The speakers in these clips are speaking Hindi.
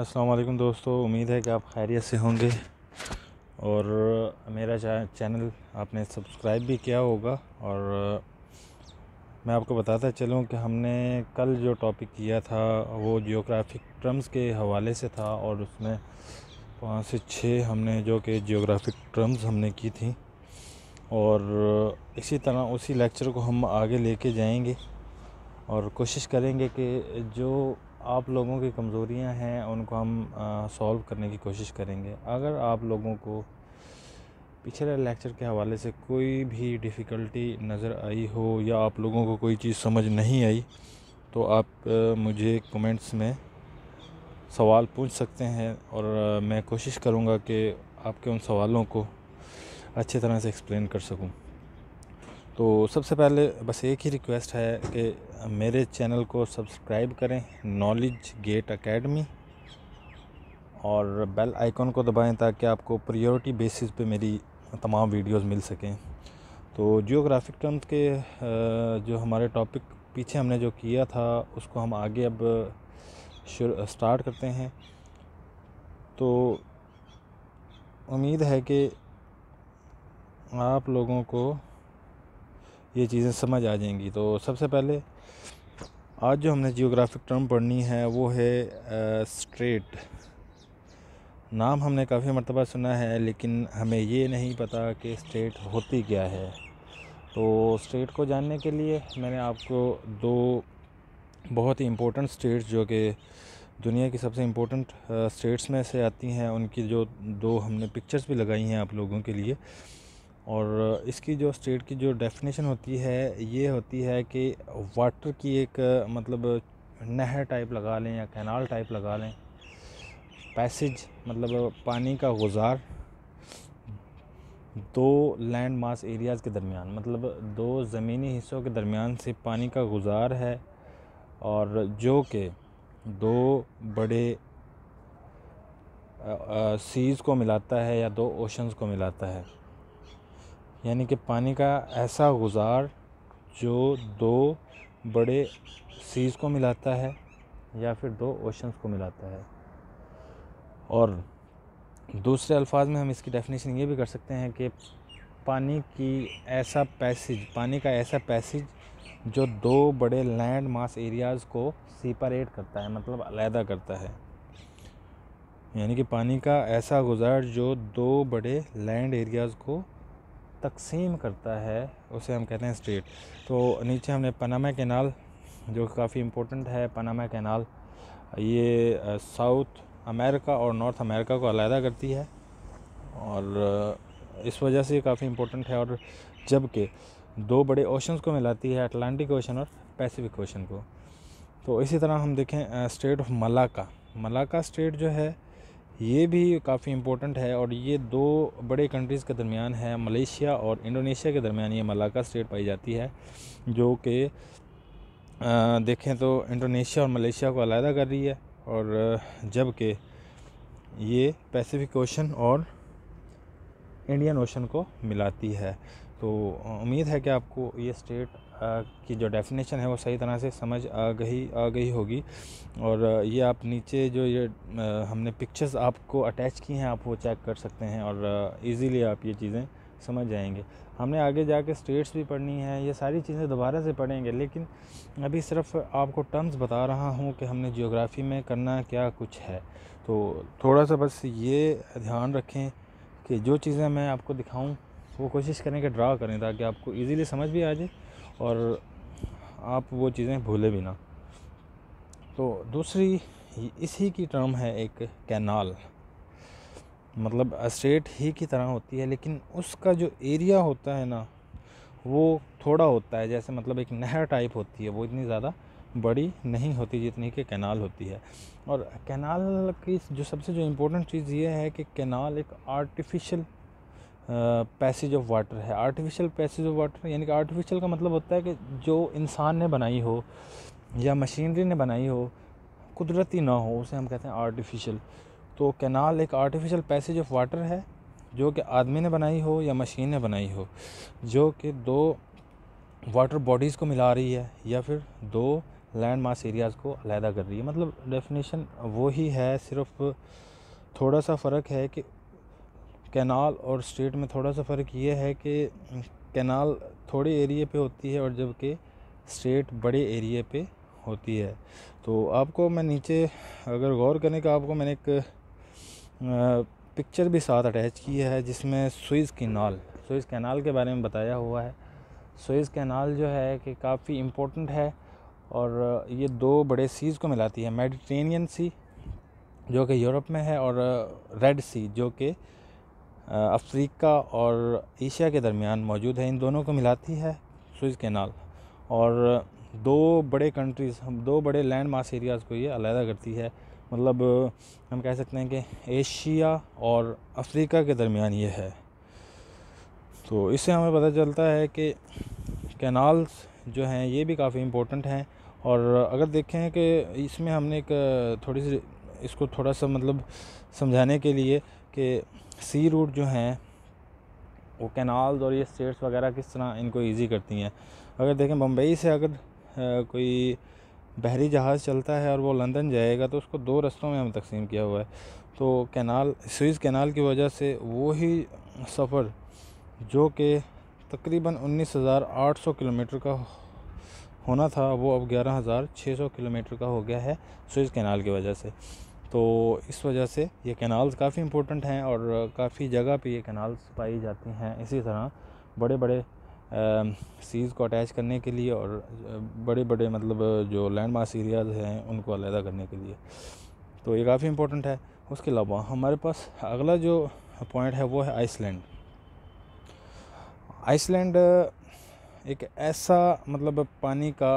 अस्सलाम वालेकुम दोस्तों उम्मीद है कि आप खैरियत से होंगे और मेरा चैनल आपने सब्सक्राइब भी किया होगा और मैं आपको बताता चलूँ कि हमने कल जो टॉपिक किया था वो जियोग्राफिक टर्म्स के हवाले से था और उसमें पाँच से छः हमने जो कि जियोग्राफिक टर्म्स हमने की थी और इसी तरह उसी लेक्चर को हम आगे लेके जाएंगे और कोशिश करेंगे कि जो आप लोगों की कमज़ोरियां हैं उनको हम सॉल्व करने की कोशिश करेंगे अगर आप लोगों को पिछले लेक्चर के हवाले से कोई भी डिफ़िकल्टी नज़र आई हो या आप लोगों को कोई चीज़ समझ नहीं आई तो आप मुझे कमेंट्स में सवाल पूछ सकते हैं और मैं कोशिश करूँगा कि आपके उन सवालों को अच्छी तरह से एक्सप्लेन कर सकूँ तो सबसे पहले बस एक ही रिक्वेस्ट है कि मेरे चैनल को सब्सक्राइब करें नॉलेज गेट एकेडमी और बेल आइकन को दबाएं ताकि आपको प्रायोरिटी बेसिस पे मेरी तमाम वीडियोस मिल सकें तो जियोग्राफिक टर्म्स के जो हमारे टॉपिक पीछे हमने जो किया था उसको हम आगे अब स्टार्ट करते हैं तो उम्मीद है कि आप लोगों को ये चीज़ें समझ आ जाएंगी तो सबसे पहले आज जो हमने जियोग्राफिक टर्म पढ़नी है वो है स्ट्रेट नाम हमने काफ़ी मरतबा सुना है लेकिन हमें ये नहीं पता कि स्टेट होती क्या है तो स्टेट को जानने के लिए मैंने आपको दो बहुत ही इम्पोर्टेंट स्टेट्स जो कि दुनिया की सबसे इम्पोर्टेंट स्टेट्स में से आती हैं उनकी जो दो हमने पिक्चर्स भी लगाई हैं आप लोगों के लिए और इसकी जो स्टेट की जो डेफिनेशन होती है ये होती है कि वाटर की एक मतलब नहर टाइप लगा लें या कैनाल टाइप लगा लें पैसेज मतलब पानी का गुजार दो लैंड मास एरियाज़ के दरमियान मतलब दो ज़मीनी हिस्सों के दरमियान से पानी का गुजार है और जो कि दो बड़े सीज़ को मिलाता है या दो ओशंस को मिलाता है यानी कि पानी का ऐसा गुजार जो दो बड़े सीज़ को मिलाता है या फिर दो ओशंस को मिलाता है और दूसरे अल्फाज में हम इसकी डेफिनेशन ये भी कर सकते हैं कि पानी की ऐसा पैसेज पानी का ऐसा पैसेज जो दो बड़े लैंड मास एरियाज़ को सीपरेट करता है मतलब अलहदा करता है यानी कि पानी का ऐसा गुजार जो दो बड़े लैंड एरियाज़ को तकसीम करता है उसे हम कहते हैं स्टेट तो नीचे हमने पनामा कैनाल जो काफ़ी इम्पोर्टेंट है पनामा कैनाल ये साउथ अमेरिका और नॉर्थ अमेरिका को अलहदा करती है और इस वजह से काफ़ी इम्पोर्टेंट है और जबकि दो बड़े ओशंस को मिलाती है अटलांटिक ओशन और पैसिफिक ओशन को तो इसी तरह हम देखें strait of Malacca Malacca strait जो है ये भी काफ़ी इम्पोर्टेंट है और ये दो बड़े कंट्रीज़ के दरमियान है मलेशिया और इंडोनेशिया के दरमियान ये मलाका स्टेट पाई जाती है जो कि देखें तो इंडोनेशिया और मलेशिया को अलहदा कर रही है और जबकि ये पैसिफिक ओशन और इंडियन ओशन को मिलाती है तो उम्मीद है कि आपको ये स्टेट की जो डेफिनेशन है वो सही तरह से समझ आ गई आ गई होगी और ये आप नीचे जो ये हमने पिक्चर्स आपको अटैच की हैं आप वो चेक कर सकते हैं और इजीली आप ये चीज़ें समझ जाएंगे हमने आगे जाके स्टेट्स भी पढ़नी है ये सारी चीज़ें दोबारा से पढ़ेंगे लेकिन अभी सिर्फ आपको टर्म्स बता रहा हूँ कि हमने जियोग्राफी में करना क्या कुछ है तो थोड़ा सा बस ये ध्यान रखें कि जो चीज़ें मैं आपको दिखाऊँ वो कोशिश करें कि ड्रा करें ताकि आपको इजीली समझ भी आ जाए और आप वो चीज़ें भूले भी ना तो दूसरी इसी की टर्म है एक कैनाल मतलब स्टेट ही की तरह होती है लेकिन उसका जो एरिया होता है ना वो थोड़ा होता है जैसे मतलब एक नहर टाइप होती है वो इतनी ज़्यादा बड़ी नहीं होती जितनी कि कैनाल होती है और कैनाल की जो सबसे जो इम्पोर्टेंट चीज़ ये है कि कैनाल एक आर्टिफिशियल पैसेज ऑफ वाटर है आर्टिफिशियल पैसेज ऑफ वाटर यानी कि आर्टिफिशियल का मतलब होता है कि जो इंसान ने बनाई हो या मशीनरी ने बनाई हो कुदरती ना हो उसे हम कहते हैं आर्टिफिशियल तो कैनाल एक आर्टिफिशियल पैसेज ऑफ वाटर है जो कि आदमी ने बनाई हो या मशीन ने बनाई हो जो कि दो वाटर बॉडीज़ को मिला रही है या फिर दो लैंड मास एरियाज़ को अलहदा कर रही है मतलब डेफिनेशन वो ही है सिर्फ थोड़ा सा फ़र्क है कि कैनाल और स्टेट में थोड़ा सा फ़र्क ये है कि कैनाल थोड़े एरिए पे होती है और जबकि स्टेट बड़े एरिए पे होती है तो आपको मैं नीचे अगर गौर करने का आपको मैंने एक पिक्चर भी साथ अटैच की है जिसमें स्विस कैनाल स्विस कैनाल के बारे में बताया हुआ है स्विस कैनाल जो है कि काफ़ी इम्पोर्टेंट है और ये दो बड़े सीज़ को मिलाती है मेडिटेरेनियन सी जो कि यूरोप में है और रेड सी जो कि अफ्रीका और एशिया के दरमियान मौजूद है इन दोनों को मिलाती है स्विज कैनाल और दो बड़े कंट्रीज़ दो बड़े लैंड मास एरियाज़ को ये अलहदा करती है मतलब हम कह सकते हैं कि एशिया और अफ्रीका के दरमियान ये है तो इससे हमें पता चलता है कि कैनाल्स जो हैं ये भी काफ़ी इम्पोर्टेंट हैं और अगर देखें कि इसमें हमने एक थोड़ी सी इसको थोड़ा सा मतलब समझाने के लिए कि सी रूट जो हैं वो कैनाल्स और ये स्टेट्स वगैरह किस तरह इनको ईजी करती हैं अगर देखें बम्बई से अगर कोई बहरी जहाज़ चलता है और वो लंदन जाएगा तो उसको दो रस्तों में हम तकसीम किया हुआ है तो कैनाल स्विज कैनाल की वजह से वो ही सफ़र जो कि तकरीबन 19,800 किलोमीटर का होना था वो अब 11,600 किलोमीटर का हो गया है स्विज कैनाल की वजह से तो इस वजह से ये कैनाल्स काफ़ी इम्पोर्टेंट हैं और काफ़ी जगह पे ये कैनाल्स पाई जाती हैं इसी तरह बड़े बड़े सीज़ को अटैच करने के लिए और बड़े बड़े मतलब जो लैंड मार्क्स एरियाज हैं उनको अलहदा करने के लिए तो ये काफ़ी इम्पोर्टेंट है उसके अलावा हमारे पास अगला जो पॉइंट है वो है आइसलैंड आइसलैंड एक ऐसा मतलब पानी का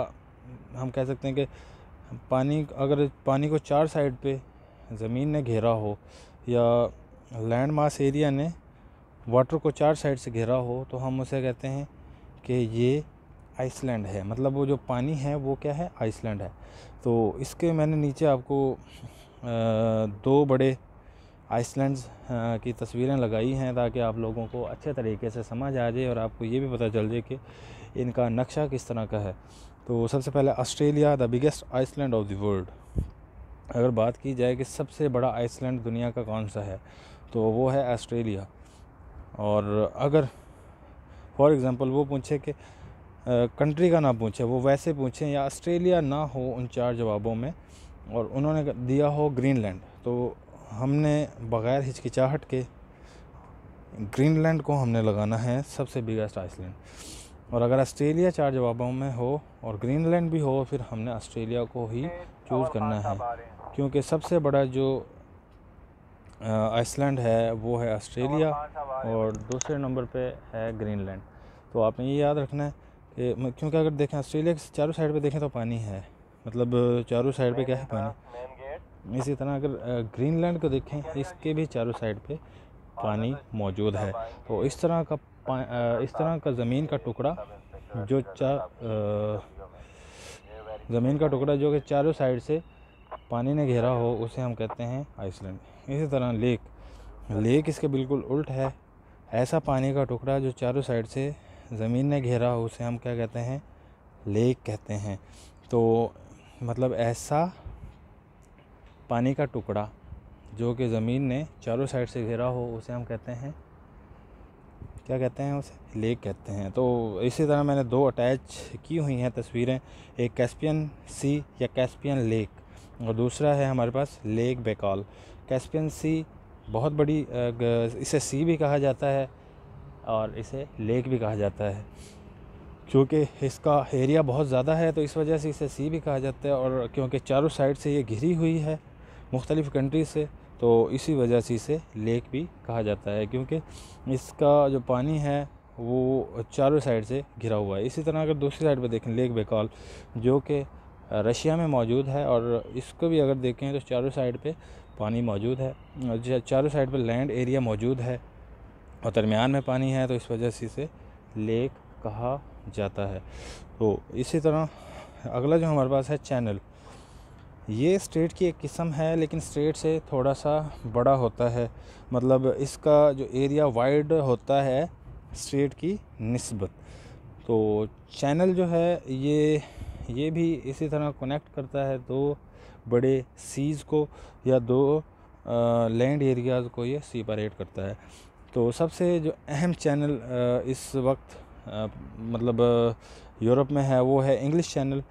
हम कह सकते हैं कि पानी अगर पानी को चार साइड पे ज़मीन ने घेरा हो या लैंड मास एरिया ने वाटर को चार साइड से घेरा हो तो हम उसे कहते हैं कि ये आइसलैंड है मतलब वो जो पानी है वो क्या है आइसलैंड है तो इसके मैंने नीचे आपको दो बड़े आइसलैंड की तस्वीरें लगाई हैं ताकि आप लोगों को अच्छे तरीके से समझ आ जाए और आपको ये भी पता चल जाए कि इनका नक्शा किस तरह का है तो सबसे पहले Australia the biggest island of the world अगर बात की जाए कि सबसे बड़ा आइसलैंड दुनिया का कौन सा है तो वो है ऑस्ट्रेलिया और अगर फॉर एग्ज़ाम्पल वो पूछे कि कंट्री का ना पूछे वो वैसे पूछें या ऑस्ट्रेलिया ना हो उन चार जवाबों में और उन्होंने दिया हो ग्रीनलैंड तो हमने बग़ैर हिचकिचाहट के ग्रीनलैंड को हमने लगाना है सबसे बिगेस्ट आइसलैंड और अगर ऑस्ट्रेलिया चार जवाबों में हो और ग्रीनलैंड भी हो फिर हमने ऑस्ट्रेलिया को ही चूज़ करना है क्योंकि सबसे बड़ा जो आइसलैंड है वो है ऑस्ट्रेलिया और दूसरे नंबर पे है ग्रीनलैंड तो आपने ये याद रखना है कि क्योंकि अगर देखें ऑस्ट्रेलिया के चारों साइड पे देखें तो पानी है मतलब चारों साइड पे क्या है पानी इसी तरह अगर ग्रीनलैंड को देखें इसके भी चारों साइड पे पानी मौजूद है तो इस तरह का इस तरह का ज़मीन का टुकड़ा जो चार ज़मीन का टुकड़ा जो कि चारों साइड से पानी ने घेरा हो उसे हम कहते हैं आइसलैंड इसी तरह लेक लेक इसके बिल्कुल उल्ट है ऐसा पानी का टुकड़ा जो चारों साइड से ज़मीन ने घेरा हो उसे हम क्या कहते हैं लेक कहते हैं तो मतलब ऐसा पानी का टुकड़ा जो कि ज़मीन ने चारों साइड से घेरा हो उसे हम कहते हैं क्या कहते हैं उसे लेक कहते हैं तो इसी तरह मैंने दो अटैच की हुई हैं तस्वीरें एक कैस्पियन सी या कैस्पियन लेक और दूसरा है हमारे पास लेक बेकॉल कैस्पियन सी बहुत बड़ी इसे सी भी कहा जाता है और इसे लेक भी कहा जाता है क्योंकि इसका एरिया बहुत ज़्यादा है तो इस वजह से इसे सी भी कहा जाता है और क्योंकि चारों साइड से ये घिरी हुई है मुख्तलिफ़ कंट्री से तो इसी वजह से इसे लेक भी कहा जाता है क्योंकि इसका जो पानी है वो चारों साइड से घिरा हुआ है इसी तरह अगर दूसरी साइड पर देखें लेक बेकॉल जो कि रशिया में मौजूद है और इसको भी अगर देखें तो चारों साइड पे पानी मौजूद है चारों साइड पे लैंड एरिया मौजूद है और दरमियान में पानी है तो इस वजह से इसे लेक कहा जाता है तो इसी तरह अगला जो हमारे पास है चैनल ये स्टेट की एक किस्म है लेकिन स्टेट से थोड़ा सा बड़ा होता है मतलब इसका जो एरिया वाइड होता है स्टेट की नस्बत तो चैनल जो है ये ये भी इसी तरह कनेक्ट करता है दो बड़े सीज़ को या दो लैंड एरियाज़ को ये सीपरेट करता है तो सबसे जो अहम चैनल आ, इस वक्त आ, मतलब यूरोप में है वो है इंग्लिश चैनल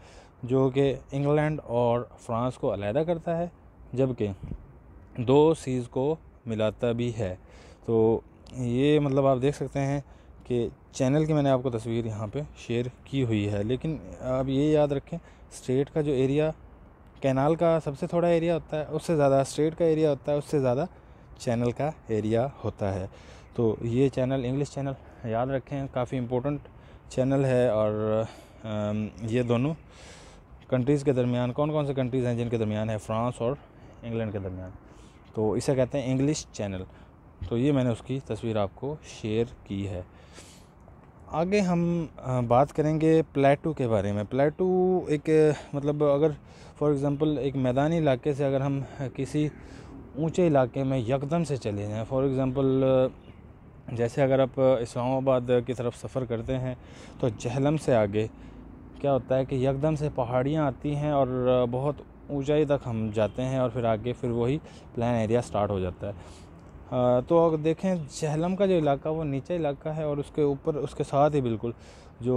जो कि इंग्लैंड और फ्रांस को अलहदा करता है जबकि दो सीज़ को मिलाता भी है तो ये मतलब आप देख सकते हैं के चैनल की मैंने आपको तस्वीर यहाँ पे शेयर की हुई है लेकिन आप ये याद रखें स्टेट का जो एरिया कैनाल का सबसे थोड़ा एरिया होता है उससे ज़्यादा स्टेट का एरिया होता है उससे ज़्यादा चैनल का एरिया होता है तो ये चैनल इंग्लिश चैनल याद रखें काफ़ी इम्पोर्टेंट चैनल है और ये दोनों कंट्रीज़ के दरमियान कौन कौन से कंट्रीज़ हैं जिनके दरमियान है फ्रांस और इंग्लैंड के दरमियान तो इसे कहते हैं इंग्लिश चैनल तो ये मैंने उसकी तस्वीर आपको शेयर की है आगे हम बात करेंगे प्लेटू के बारे में प्लेटू एक मतलब अगर फॉर एग्ज़ाम्पल एक मैदानी इलाके से अगर हम किसी ऊंचे इलाके में यकदम से चले जाएँ फॉर एग्ज़ाम्पल जैसे अगर आप इस्लामाबाद की तरफ सफ़र करते हैं तो जहलम से आगे क्या होता है कि यकदम से पहाड़ियाँ आती हैं और बहुत ऊंचाई तक हम जाते हैं और फिर आगे फिर वही प्लान एरिया स्टार्ट हो जाता है हाँ, तो अगर देखें जहलम का जो इलाका वो नीचे इलाका है और उसके ऊपर उसके साथ ही बिल्कुल जो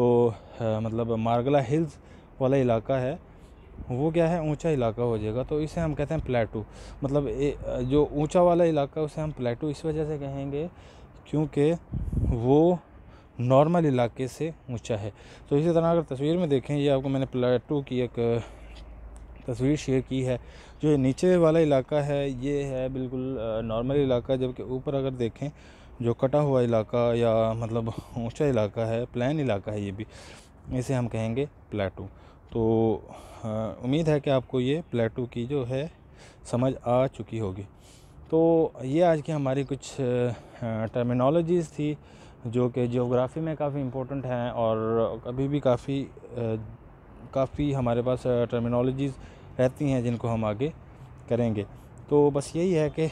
मतलब मार्गला हिल्स वाला इलाका है वो क्या है ऊंचा इलाका हो जाएगा तो इसे हम कहते हैं प्लेटू मतलब ए, जो ऊंचा वाला इलाका उसे हम प्लेटू इस वजह से कहेंगे क्योंकि वो नॉर्मल इलाके से ऊंचा है तो इसी तरह अगर तस्वीर में देखें ये आपको मैंने प्लेटू की एक तस्वीर शेयर की है जो नीचे वाला इलाका है ये है बिल्कुल नॉर्मल इलाका जबकि ऊपर अगर देखें जो कटा हुआ इलाका या मतलब ऊंचा इलाका है प्लान इलाका है ये भी इसे हम कहेंगे प्लेटू तो उम्मीद है कि आपको ये प्लेटू की जो है समझ आ चुकी होगी तो ये आज की हमारी कुछ टर्मिनोलॉजीज़ थी जो कि जियोग्राफी में काफ़ी इम्पोर्टेंट हैं और अभी भी काफ़ी काफ़ी हमारे पास टर्मिनोलॉजीज़ रहती हैं जिनको हम आगे करेंगे तो बस यही है कि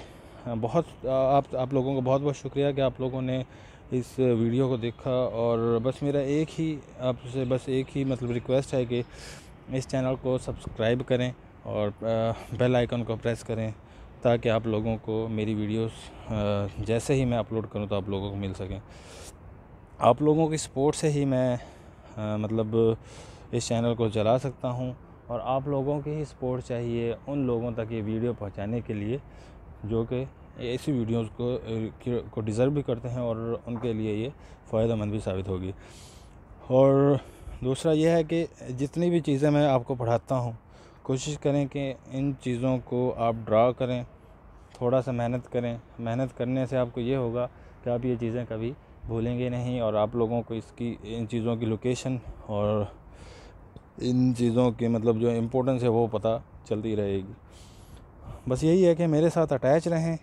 बहुत आप आप लोगों का बहुत बहुत शुक्रिया कि आप लोगों ने इस वीडियो को देखा और बस मेरा एक ही आपसे बस एक ही मतलब रिक्वेस्ट है कि इस चैनल को सब्सक्राइब करें और बेल आइकन को प्रेस करें ताकि आप लोगों को मेरी वीडियोस जैसे ही मैं अपलोड करूं तो आप लोगों को मिल सकें आप लोगों की सपोर्ट से ही मैं मतलब इस चैनल को चला सकता हूं और आप लोगों की ही सपोर्ट चाहिए उन लोगों तक ये वीडियो पहुंचाने के लिए जो कि ऐसी वीडियोस को को डिज़र्व भी करते हैं और उनके लिए ये फ़ायदेमंद भी साबित होगी और दूसरा यह है कि जितनी भी चीज़ें मैं आपको पढ़ाता हूँ कोशिश करें कि इन चीज़ों को आप ड्रा करें थोड़ा सा मेहनत करें मेहनत करने से आपको ये होगा कि आप ये चीज़ें कभी भूलेंगे नहीं और आप लोगों को इसकी इन चीज़ों की लोकेशन और इन चीज़ों की मतलब जो इम्पोर्टेंस है वो पता चलती रहेगी बस यही है कि मेरे साथ अटैच रहें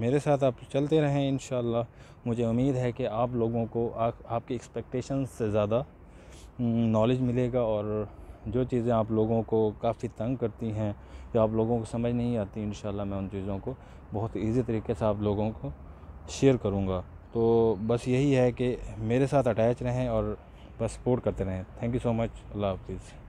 मेरे साथ आप चलते रहें इन मुझे उम्मीद है कि आप लोगों को आ, आपकी एक्सपेक्टेशन से ज़्यादा नॉलेज हम्म, मिलेगा और जो चीज़ें आप लोगों को काफ़ी तंग करती हैं या आप लोगों को समझ नहीं आती इन मैं उन चीज़ों को बहुत ईजी तरीके से आप लोगों को शेयर करूँगा तो बस यही है कि मेरे साथ अटैच रहें और बस सपोर्ट करते रहें थैंक यू सो मच अल्लाह हाफिज़